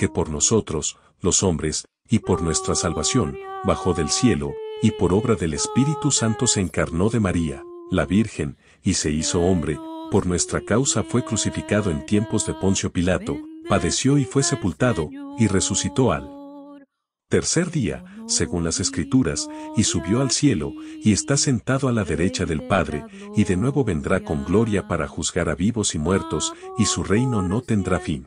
que por nosotros, los hombres, y por nuestra salvación, bajó del cielo, y por obra del Espíritu Santo se encarnó de María, la Virgen, y se hizo hombre, por nuestra causa fue crucificado en tiempos de Poncio Pilato, padeció y fue sepultado, y resucitó al tercer día, según las escrituras, y subió al cielo, y está sentado a la derecha del Padre, y de nuevo vendrá con gloria para juzgar a vivos y muertos, y su reino no tendrá fin.